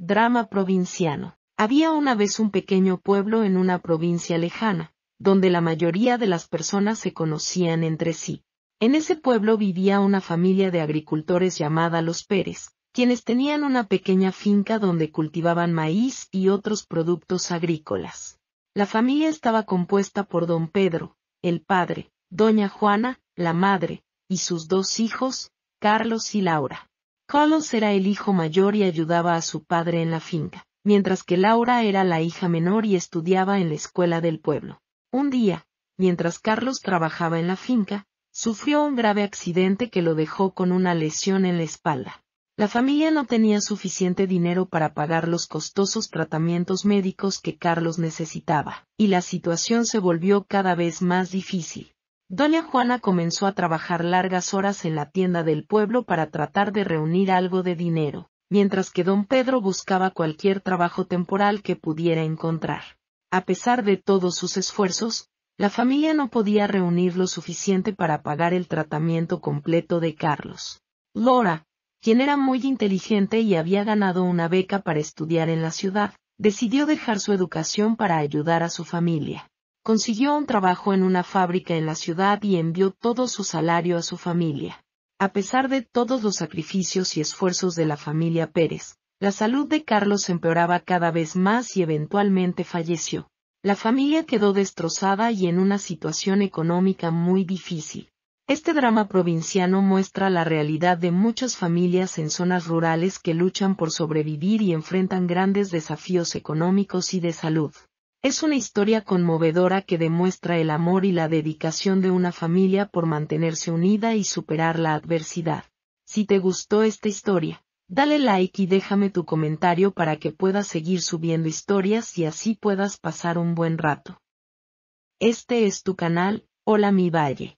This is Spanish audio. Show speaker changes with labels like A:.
A: Drama provinciano. Había una vez un pequeño pueblo en una provincia lejana, donde la mayoría de las personas se conocían entre sí. En ese pueblo vivía una familia de agricultores llamada los Pérez, quienes tenían una pequeña finca donde cultivaban maíz y otros productos agrícolas. La familia estaba compuesta por don Pedro, el padre, doña Juana, la madre, y sus dos hijos, Carlos y Laura. Carlos era el hijo mayor y ayudaba a su padre en la finca, mientras que Laura era la hija menor y estudiaba en la escuela del pueblo. Un día, mientras Carlos trabajaba en la finca, sufrió un grave accidente que lo dejó con una lesión en la espalda. La familia no tenía suficiente dinero para pagar los costosos tratamientos médicos que Carlos necesitaba, y la situación se volvió cada vez más difícil. Doña Juana comenzó a trabajar largas horas en la tienda del pueblo para tratar de reunir algo de dinero, mientras que don Pedro buscaba cualquier trabajo temporal que pudiera encontrar. A pesar de todos sus esfuerzos, la familia no podía reunir lo suficiente para pagar el tratamiento completo de Carlos. Laura, quien era muy inteligente y había ganado una beca para estudiar en la ciudad, decidió dejar su educación para ayudar a su familia consiguió un trabajo en una fábrica en la ciudad y envió todo su salario a su familia. A pesar de todos los sacrificios y esfuerzos de la familia Pérez, la salud de Carlos empeoraba cada vez más y eventualmente falleció. La familia quedó destrozada y en una situación económica muy difícil. Este drama provinciano muestra la realidad de muchas familias en zonas rurales que luchan por sobrevivir y enfrentan grandes desafíos económicos y de salud. Es una historia conmovedora que demuestra el amor y la dedicación de una familia por mantenerse unida y superar la adversidad. Si te gustó esta historia, dale like y déjame tu comentario para que puedas seguir subiendo historias y así puedas pasar un buen rato. Este es tu canal, Hola Mi Valle.